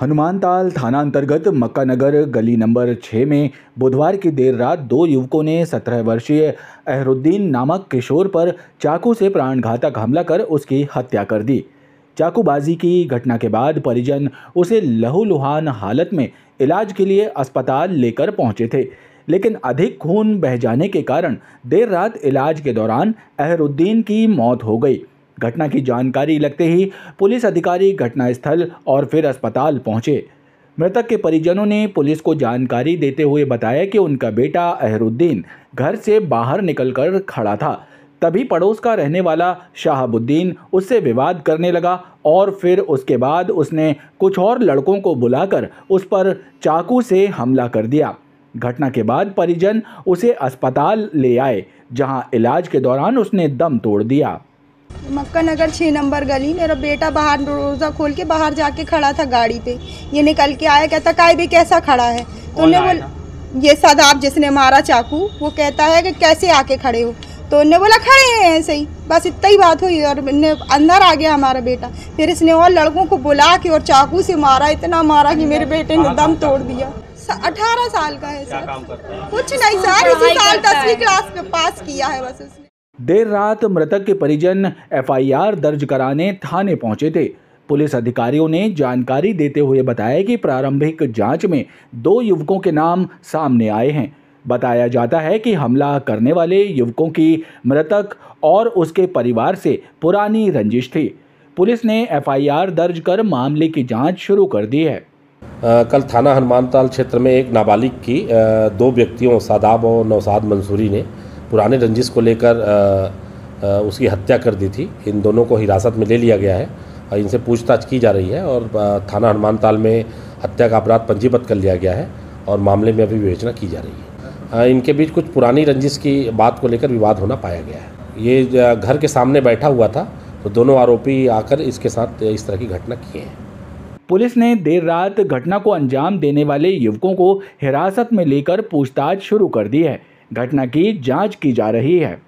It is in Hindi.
हनुमानताल थाना अंतर्गत मक्का नगर गली नंबर छः में बुधवार की देर रात दो युवकों ने सत्रह वर्षीय अहरुद्दीन नामक किशोर पर चाकू से प्राणघातक हमला कर उसकी हत्या कर दी चाकूबाजी की घटना के बाद परिजन उसे लहूलुहान हालत में इलाज के लिए अस्पताल लेकर पहुंचे थे लेकिन अधिक खून बह जाने के कारण देर रात इलाज के दौरान अहरुद्दीन की मौत हो गई घटना की जानकारी लगते ही पुलिस अधिकारी घटनास्थल और फिर अस्पताल पहुंचे मृतक के परिजनों ने पुलिस को जानकारी देते हुए बताया कि उनका बेटा अहरुद्दीन घर से बाहर निकलकर खड़ा था तभी पड़ोस का रहने वाला शाहबुद्दीन उससे विवाद करने लगा और फिर उसके बाद उसने कुछ और लड़कों को बुलाकर उस पर चाकू से हमला कर दिया घटना के बाद परिजन उसे अस्पताल ले आए जहां इलाज के दौरान उसने दम तोड़ दिया मक्का नगर छः नंबर गली मेरा बेटा बाहर रोज़ा खोल के बाहर जाके खड़ा था गाड़ी पे ये निकल के आया कहता काय भी कैसा खड़ा है तो उन्हें बोल ये सदाब जिसने मारा चाकू वो कहता है कि कैसे आके खड़े हो तो उन्हें बोला खड़े हैं ऐसे ही बस इतना ही बात हुई और अंदर आ गया हमारा बेटा फिर इसने और लड़कों को बुला के और चाकू से मारा इतना मारा कि मेरे बेटे ने दम तोड़ दिया अठारह साल का है सर कुछ नहीं सर इसी साल दसवीं क्लास में पास किया है बस उसने देर रात मृतक के परिजन एफआईआर दर्ज कराने थाने पहुंचे थे पुलिस अधिकारियों ने जानकारी देते हुए बताया कि प्रारंभिक जांच में दो युवकों के नाम सामने आए हैं बताया जाता है कि हमला करने वाले युवकों की मृतक और उसके परिवार से पुरानी रंजिश थी पुलिस ने एफआईआर दर्ज कर मामले की जांच शुरू कर दी है कल थाना हनुमानताल क्षेत्र में एक नाबालिग की दो व्यक्तियों सादाब और नौसाद मंसूरी ने पुराने रंजिश को लेकर उसकी हत्या कर दी थी इन दोनों को हिरासत में ले लिया गया है और इनसे पूछताछ की जा रही है और थाना हनुमानताल में हत्या का अपराध पंजीबद्ध कर लिया गया है और मामले में अभी विवेचना की जा रही है इनके बीच कुछ पुरानी रंजिश की बात को लेकर विवाद होना पाया गया है ये घर के सामने बैठा हुआ था तो दोनों आरोपी आकर इसके साथ इस तरह की घटना किए हैं पुलिस ने देर रात घटना को अंजाम देने वाले युवकों को हिरासत में लेकर पूछताछ शुरू कर दी है घटना की जांच की जा रही है